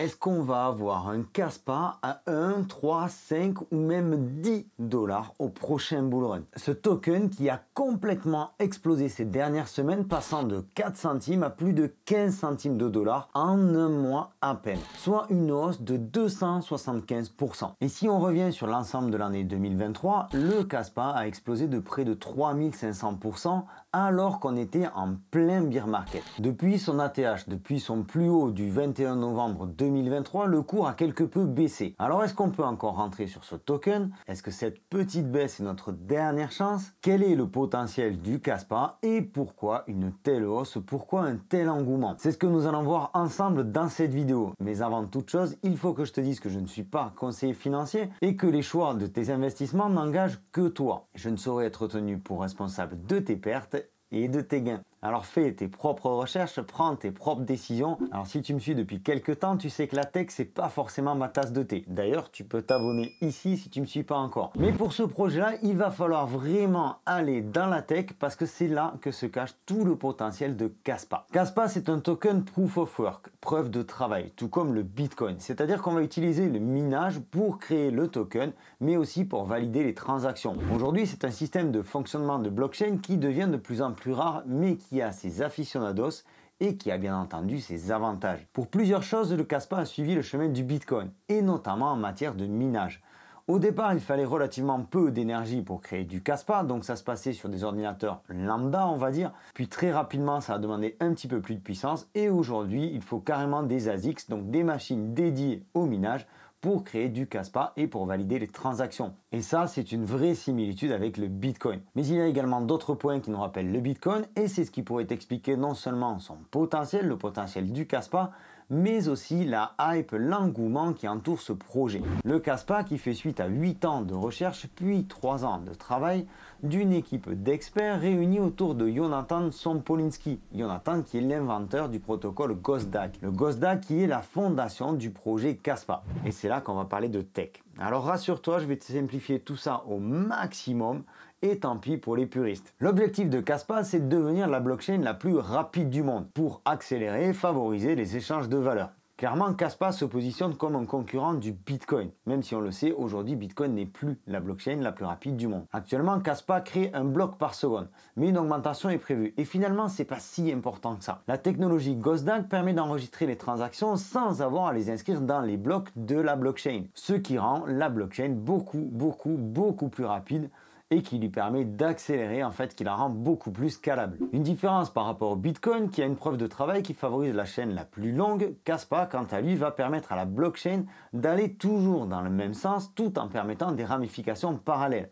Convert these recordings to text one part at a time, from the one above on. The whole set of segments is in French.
est-ce qu'on va avoir un CASPA à 1, 3, 5 ou même 10 dollars au prochain bull run Ce token qui a complètement explosé ces dernières semaines, passant de 4 centimes à plus de 15 centimes de dollars en un mois à peine, soit une hausse de 275%. Et si on revient sur l'ensemble de l'année 2023, le CASPA a explosé de près de 3500% alors qu'on était en plein beer market. Depuis son ATH, depuis son plus haut du 21 novembre 2023, 2023, le cours a quelque peu baissé. Alors est-ce qu'on peut encore rentrer sur ce token Est-ce que cette petite baisse est notre dernière chance Quel est le potentiel du CASPA et pourquoi une telle hausse Pourquoi un tel engouement C'est ce que nous allons voir ensemble dans cette vidéo. Mais avant toute chose, il faut que je te dise que je ne suis pas conseiller financier et que les choix de tes investissements n'engagent que toi. Je ne saurais être tenu pour responsable de tes pertes et de tes gains. Alors fais tes propres recherches, prends tes propres décisions. Alors si tu me suis depuis quelques temps, tu sais que la tech c'est pas forcément ma tasse de thé. D'ailleurs, tu peux t'abonner ici si tu me suis pas encore. Mais pour ce projet-là, il va falloir vraiment aller dans la tech parce que c'est là que se cache tout le potentiel de Caspa. Caspa c'est un token proof of work, preuve de travail, tout comme le Bitcoin. C'est-à-dire qu'on va utiliser le minage pour créer le token, mais aussi pour valider les transactions. Aujourd'hui, c'est un système de fonctionnement de blockchain qui devient de plus en plus rare, mais qui qui a ses aficionados et qui a bien entendu ses avantages. Pour plusieurs choses, le CASPA a suivi le chemin du Bitcoin, et notamment en matière de minage. Au départ, il fallait relativement peu d'énergie pour créer du CASPA, donc ça se passait sur des ordinateurs lambda, on va dire. Puis très rapidement, ça a demandé un petit peu plus de puissance, et aujourd'hui, il faut carrément des ASICS, donc des machines dédiées au minage, pour créer du CASPA et pour valider les transactions. Et ça, c'est une vraie similitude avec le Bitcoin. Mais il y a également d'autres points qui nous rappellent le Bitcoin et c'est ce qui pourrait expliquer non seulement son potentiel, le potentiel du CASPA, mais aussi la hype, l'engouement qui entoure ce projet. Le CASPA qui fait suite à 8 ans de recherche puis 3 ans de travail d'une équipe d'experts réunis autour de Jonathan Sompolinski. Jonathan qui est l'inventeur du protocole GOSDAC. Le GOSDAC qui est la fondation du projet CASPA. Et c'est là qu'on va parler de tech. Alors rassure-toi, je vais te simplifier tout ça au maximum et tant pis pour les puristes. L'objectif de Caspa, c'est de devenir la blockchain la plus rapide du monde pour accélérer et favoriser les échanges de valeurs. Clairement, Caspa se positionne comme un concurrent du Bitcoin, même si on le sait, aujourd'hui Bitcoin n'est plus la blockchain la plus rapide du monde. Actuellement, Caspa crée un bloc par seconde, mais une augmentation est prévue. Et finalement, c'est pas si important que ça. La technologie GhostDag permet d'enregistrer les transactions sans avoir à les inscrire dans les blocs de la blockchain, ce qui rend la blockchain beaucoup, beaucoup, beaucoup plus rapide et qui lui permet d'accélérer en fait, qui la rend beaucoup plus scalable. Une différence par rapport au Bitcoin qui a une preuve de travail qui favorise la chaîne la plus longue, Caspa quant à lui va permettre à la blockchain d'aller toujours dans le même sens tout en permettant des ramifications parallèles.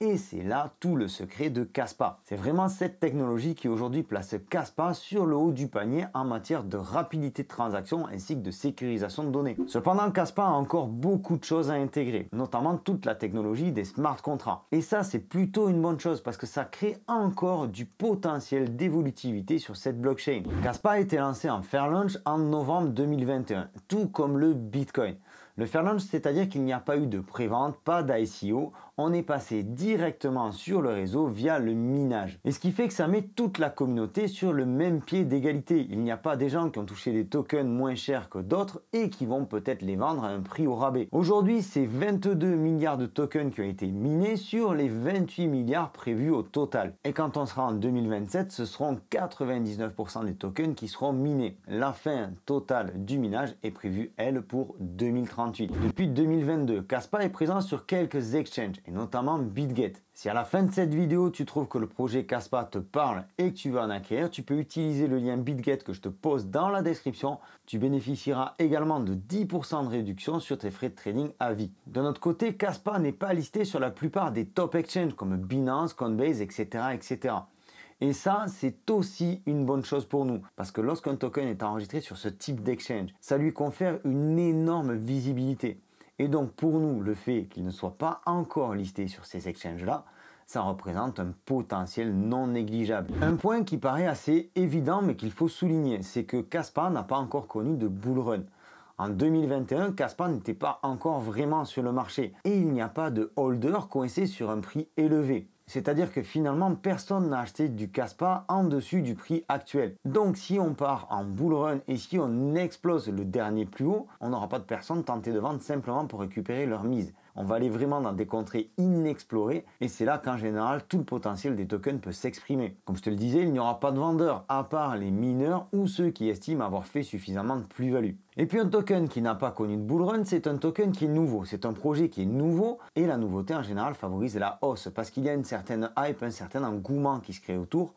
Et c'est là tout le secret de Caspa. C'est vraiment cette technologie qui aujourd'hui place Caspa sur le haut du panier en matière de rapidité de transaction ainsi que de sécurisation de données. Cependant, Caspa a encore beaucoup de choses à intégrer, notamment toute la technologie des smart contrats. Et ça, c'est plutôt une bonne chose parce que ça crée encore du potentiel d'évolutivité sur cette blockchain. Caspa a été lancé en Launch en novembre 2021, tout comme le Bitcoin. Le fair launch, c'est-à-dire qu'il n'y a pas eu de prévente, pas d'ICO, on est passé directement sur le réseau via le minage. Et ce qui fait que ça met toute la communauté sur le même pied d'égalité. Il n'y a pas des gens qui ont touché des tokens moins chers que d'autres et qui vont peut-être les vendre à un prix au rabais. Aujourd'hui, c'est 22 milliards de tokens qui ont été minés sur les 28 milliards prévus au total. Et quand on sera en 2027, ce seront 99% des tokens qui seront minés. La fin totale du minage est prévue, elle, pour 2030. Depuis 2022, Caspa est présent sur quelques exchanges, et notamment BitGet. Si à la fin de cette vidéo, tu trouves que le projet Caspa te parle et que tu veux en acquérir, tu peux utiliser le lien BitGet que je te pose dans la description. Tu bénéficieras également de 10% de réduction sur tes frais de trading à vie. De notre côté, Caspa n'est pas listé sur la plupart des top exchanges comme Binance, Coinbase, etc. etc. Et ça, c'est aussi une bonne chose pour nous, parce que lorsqu'un token est enregistré sur ce type d'exchange, ça lui confère une énorme visibilité. Et donc pour nous, le fait qu'il ne soit pas encore listé sur ces exchanges-là, ça représente un potentiel non négligeable. Un point qui paraît assez évident mais qu'il faut souligner, c'est que Caspa n'a pas encore connu de bull run. En 2021, Caspa n'était pas encore vraiment sur le marché et il n'y a pas de holder coincé sur un prix élevé. C'est-à-dire que finalement, personne n'a acheté du Caspa en dessus du prix actuel. Donc si on part en bull run et si on explose le dernier plus haut, on n'aura pas de personne tentées de vendre simplement pour récupérer leur mise. On va aller vraiment dans des contrées inexplorées et c'est là qu'en général tout le potentiel des tokens peut s'exprimer. Comme je te le disais, il n'y aura pas de vendeurs à part les mineurs ou ceux qui estiment avoir fait suffisamment de plus-value. Et puis un token qui n'a pas connu de bull run, c'est un token qui est nouveau, c'est un projet qui est nouveau et la nouveauté en général favorise la hausse parce qu'il y a une certaine hype, un certain engouement qui se crée autour.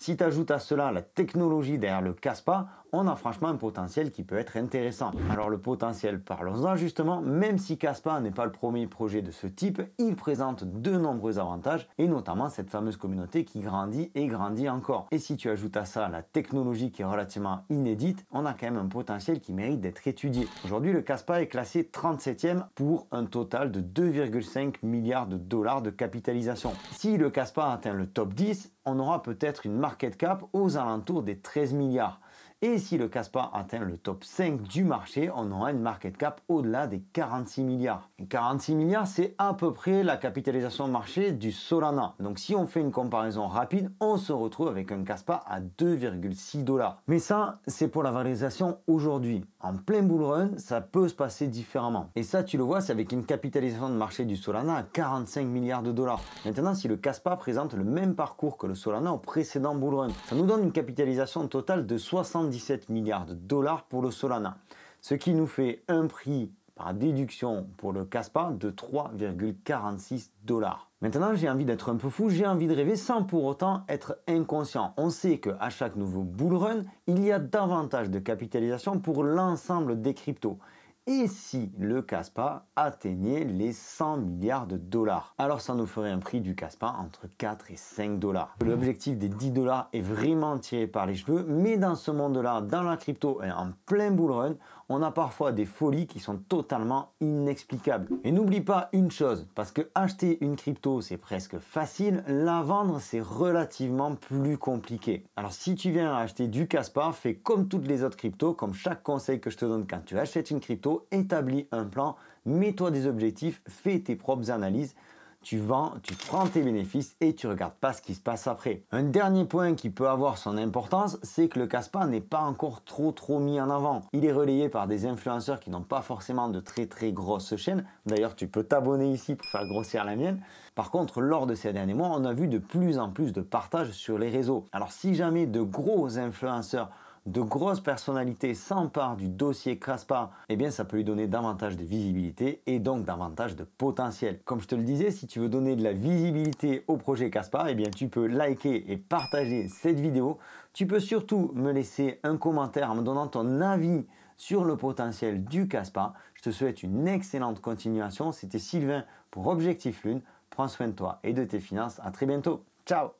Si tu ajoutes à cela la technologie derrière le CASPA, on a franchement un potentiel qui peut être intéressant. Alors le potentiel, parlons-en justement, même si Caspa n'est pas le premier projet de ce type, il présente de nombreux avantages, et notamment cette fameuse communauté qui grandit et grandit encore. Et si tu ajoutes à ça la technologie qui est relativement inédite, on a quand même un potentiel qui mérite d'être étudié. Aujourd'hui, le Caspa est classé 37e pour un total de 2,5 milliards de dollars de capitalisation. Si le Caspa atteint le top 10, on aura peut-être une market cap aux alentours des 13 milliards. Et si le Caspa atteint le top 5 du marché, on aura une market cap au-delà des 46 milliards. 46 milliards, c'est à peu près la capitalisation marché du Solana. Donc si on fait une comparaison rapide, on se retrouve avec un Caspa à 2,6 dollars. Mais ça, c'est pour la valorisation aujourd'hui. En plein bull run, ça peut se passer différemment. Et ça, tu le vois, c'est avec une capitalisation de marché du Solana à 45 milliards de dollars. Maintenant, si le Caspa présente le même parcours que le Solana au précédent bull run, ça nous donne une capitalisation totale de 60 17 milliards de dollars pour le Solana, ce qui nous fait un prix par déduction pour le CASPA de 3,46 dollars. Maintenant, j'ai envie d'être un peu fou, j'ai envie de rêver sans pour autant être inconscient. On sait qu'à chaque nouveau bull run, il y a davantage de capitalisation pour l'ensemble des cryptos et si le CASPA atteignait les 100 milliards de dollars. Alors ça nous ferait un prix du CASPA entre 4 et 5 dollars. L'objectif des 10 dollars est vraiment tiré par les cheveux, mais dans ce monde-là, dans la crypto et en plein bull run, on a parfois des folies qui sont totalement inexplicables. Et n'oublie pas une chose, parce que acheter une crypto c'est presque facile, la vendre c'est relativement plus compliqué. Alors si tu viens acheter du CASPA, fais comme toutes les autres cryptos, comme chaque conseil que je te donne quand tu achètes une crypto, établis un plan, mets-toi des objectifs, fais tes propres analyses tu vends, tu prends tes bénéfices et tu regardes pas ce qui se passe après. Un dernier point qui peut avoir son importance, c'est que le CASPA n'est pas encore trop trop mis en avant. Il est relayé par des influenceurs qui n'ont pas forcément de très très grosses chaînes. D'ailleurs, tu peux t'abonner ici pour faire grossir la mienne. Par contre, lors de ces derniers mois, on a vu de plus en plus de partages sur les réseaux. Alors si jamais de gros influenceurs de grosses personnalités s'emparent du dossier CaspA, eh bien ça peut lui donner davantage de visibilité et donc davantage de potentiel. Comme je te le disais, si tu veux donner de la visibilité au projet CaspA, eh bien tu peux liker et partager cette vidéo. Tu peux surtout me laisser un commentaire en me donnant ton avis sur le potentiel du Caspa. Je te souhaite une excellente continuation. C'était Sylvain pour Objectif Lune. Prends soin de toi et de tes finances. À très bientôt. Ciao